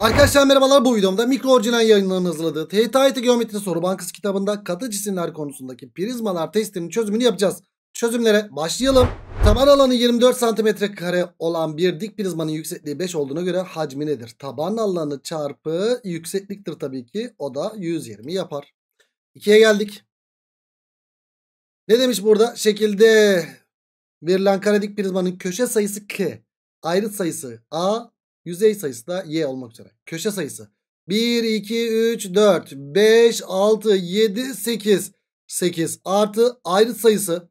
Arkadaşlar merhabalar bu videomda mikro orijinal yayınlarının hazırladığı TYT Geometri Soru Bankası kitabında katı cisimler konusundaki prizmalar testinin çözümünü yapacağız. Çözümlere başlayalım. Taban alanı 24 cm kare olan bir dik prizmanın yüksekliği 5 olduğuna göre hacmi nedir? Taban alanı çarpı yüksekliktir tabii ki o da 120 yapar. 2'ye geldik. Ne demiş burada? Şekilde verilen kare dik prizmanın köşe sayısı k, ayrıt sayısı a, Yüzey sayısı da y olmak üzere. Köşe sayısı. 1, 2, 3, 4, 5, 6, 7, 8. 8 artı ayrı sayısı.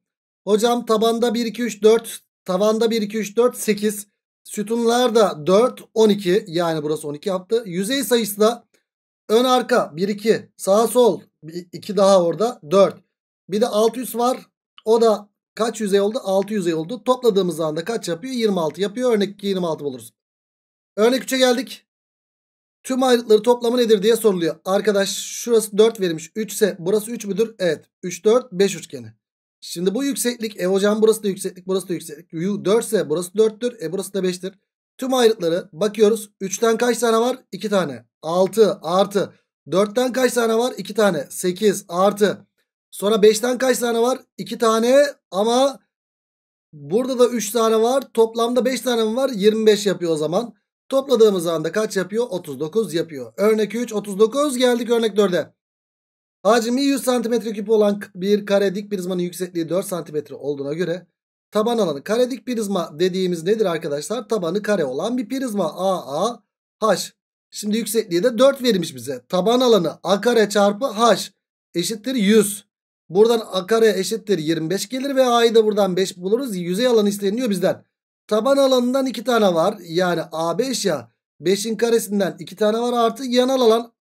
Hocam tabanda 1, 2, 3, 4. Tavanda 1, 2, 3, 4, 8. sütunlarda da 4, 12. Yani burası 12 yaptı. Yüzey sayısı da ön arka 1, 2. Sağ sol 2 daha orada 4. Bir de alt üst var. O da kaç yüzey oldu? 6 yüzey oldu. Topladığımız anda kaç yapıyor? 26 yapıyor. Örnek 26 buluruz. Örnek 3'e geldik. Tüm ayrıtları toplamı nedir diye soruluyor. Arkadaş şurası 4 verilmiş. 3 ise burası 3 müdür? Evet. 3, 4, 5 üçgeni. Şimdi bu yükseklik. E hocam burası da yükseklik. Burası da yükseklik. 4 ise burası 4'tür. E burası da 5'tir. Tüm ayrıtları bakıyoruz. 3'ten kaç tane var? 2 tane. 6 artı. 4'ten kaç tane var? 2 tane. 8 artı. Sonra 5'ten kaç tane var? 2 tane ama burada da 3 tane var. Toplamda 5 tane mi var? 25 yapıyor o zaman. Topladığımız anda kaç yapıyor? 39 yapıyor. Örnek 3 39 geldik örnek 4'e. Hacmi 100 cm küp olan bir kare dik prizmanın yüksekliği 4 cm olduğuna göre taban alanı kare dik prizma dediğimiz nedir arkadaşlar? Tabanı kare olan bir prizma AA H. Şimdi yüksekliği de 4 verilmiş bize. Taban alanı A kare çarpı H eşittir 100. Buradan A kare eşittir 25 gelir ve A'yı da buradan 5 buluruz. Yüzey alanı isteniyor bizden. Taban alanından 2 tane var. Yani A5 ya. 5'in karesinden 2 tane var artı yanal alan.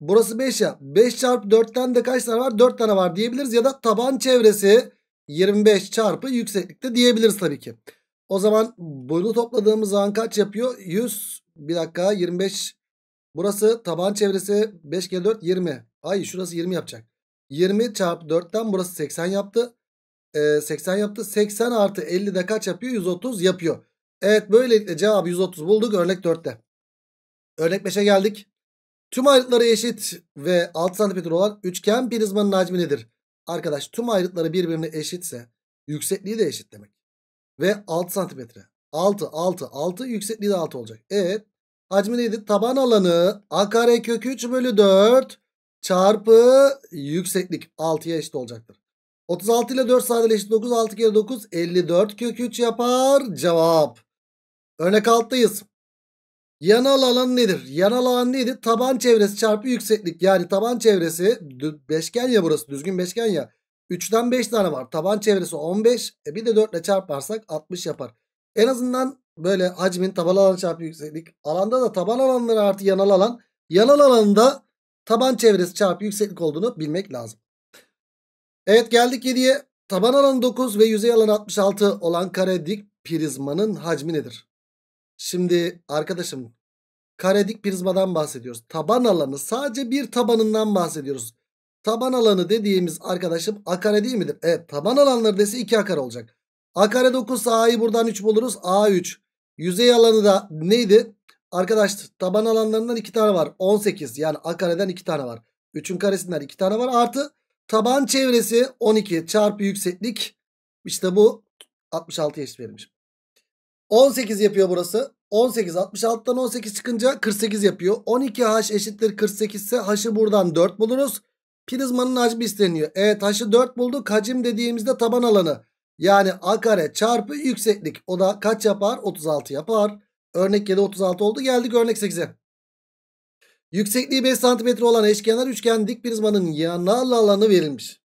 Burası 5 ya. 5 çarpı 4'ten de kaç tane var? 4 tane var diyebiliriz. Ya da taban çevresi 25 çarpı yükseklikte diyebiliriz tabii ki. O zaman bunu topladığımız zaman kaç yapıyor? 100 bir dakika 25 burası taban çevresi 5 kere 4 20. Ay şurası 20 yapacak. 20 çarpı 4'ten burası 80 yaptı e, ee, 80 yaptı. 80 artı 50 de kaç yapıyor? 130 yapıyor. Evet böylelikle cevabı 130 bulduk örnek 4'te. Örnek 5'e geldik. Tüm ayrıtları eşit ve 6 santimetre olan üçgen prizmanın hacmi nedir? Arkadaş tüm ayrıtları birbirine eşitse yüksekliği de eşit demek. Ve 6 santimetre. 6, 6, 6 yüksekliği de 6 olacak. Evet. Hacmi neydi? Taban alanı a kare kökü 3 bölü 4 çarpı yükseklik 6'ya eşit olacaktır. 36 ile 4 sadeleşti 9. 6 kere 9 54 kök 3 yapar. Cevap. Örnek alttayız. Yanal alan nedir? Yanal alan neydi? Taban çevresi çarpı yükseklik. Yani taban çevresi beşgen ya burası. Düzgün beşgen ya. 3'ten 5 tane var. Taban çevresi 15. E bir de 4 ile çarparsak 60 yapar. En azından böyle hacmin taban alan çarpı yükseklik. Alanda da taban alanları artı yanal alan. Yanal alanında taban çevresi çarpı yükseklik olduğunu bilmek lazım. Evet geldik 7'ye. Taban alanı 9 ve yüzey alanı 66 olan kare dik prizmanın hacmi nedir? Şimdi arkadaşım kare dik prizmadan bahsediyoruz. Taban alanı sadece bir tabanından bahsediyoruz. Taban alanı dediğimiz arkadaşım a kare değil midir? Evet taban alanları dese 2 a kare olacak. A kare 9 a'yı buradan 3 buluruz. A 3. Yüzey alanı da neydi? Arkadaşlar taban alanlarından 2 tane var. 18 yani a kareden 2 tane var. 3'ün karesinden 2 tane var artı Taban çevresi 12 çarpı yükseklik. İşte bu 66 eşit verilmiş. 18 yapıyor burası. 18 66'dan 18 çıkınca 48 yapıyor. 12H eşittir 48 ise H'ı buradan 4 buluruz. Prizmanın hacmi isteniyor. Evet H'ı 4 bulduk. Hacim dediğimizde taban alanı. Yani A kare çarpı yükseklik. O da kaç yapar? 36 yapar. Örnek 7 36 oldu. Geldik örnek 8'e. Yüksekliği 5 cm olan eşkenar üçgen dik prizmanın yanal alanı verilmiş.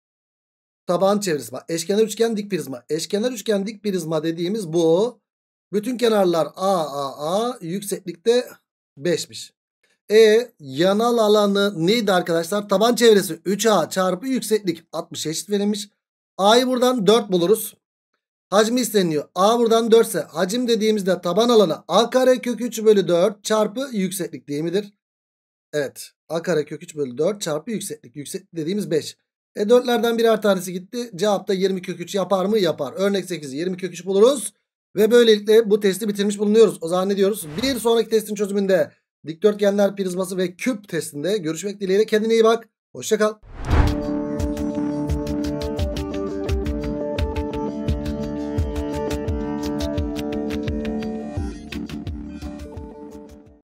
Taban çevresi. Bak, eşkenar üçgen dik prizma. Eşkenar üçgen dik prizma dediğimiz bu. Bütün kenarlar A, A, A. Yükseklikte 5'miş. E yanal alanı neydi arkadaşlar? Taban çevresi 3A çarpı yükseklik 60 eşit verilmiş. A'yı buradan 4 buluruz. Hacmi isteniyor. A buradan 4 ise hacim dediğimizde taban alanı A kare kök 3 bölü 4 çarpı yükseklik değil midir? Evet. A karekök 3 bölü 4 çarpı yükseklik. Yükseklik dediğimiz 5. E 4'lerden birer tanesi gitti. Cevapta 20 kök 3 yapar mı? Yapar. Örnek 8'i 20 kök 3 buluruz. Ve böylelikle bu testi bitirmiş bulunuyoruz. O zaman ne diyoruz? Bir sonraki testin çözümünde dikdörtgenler prizması ve küp testinde görüşmek dileğiyle. Kendine iyi bak. Hoşçakal.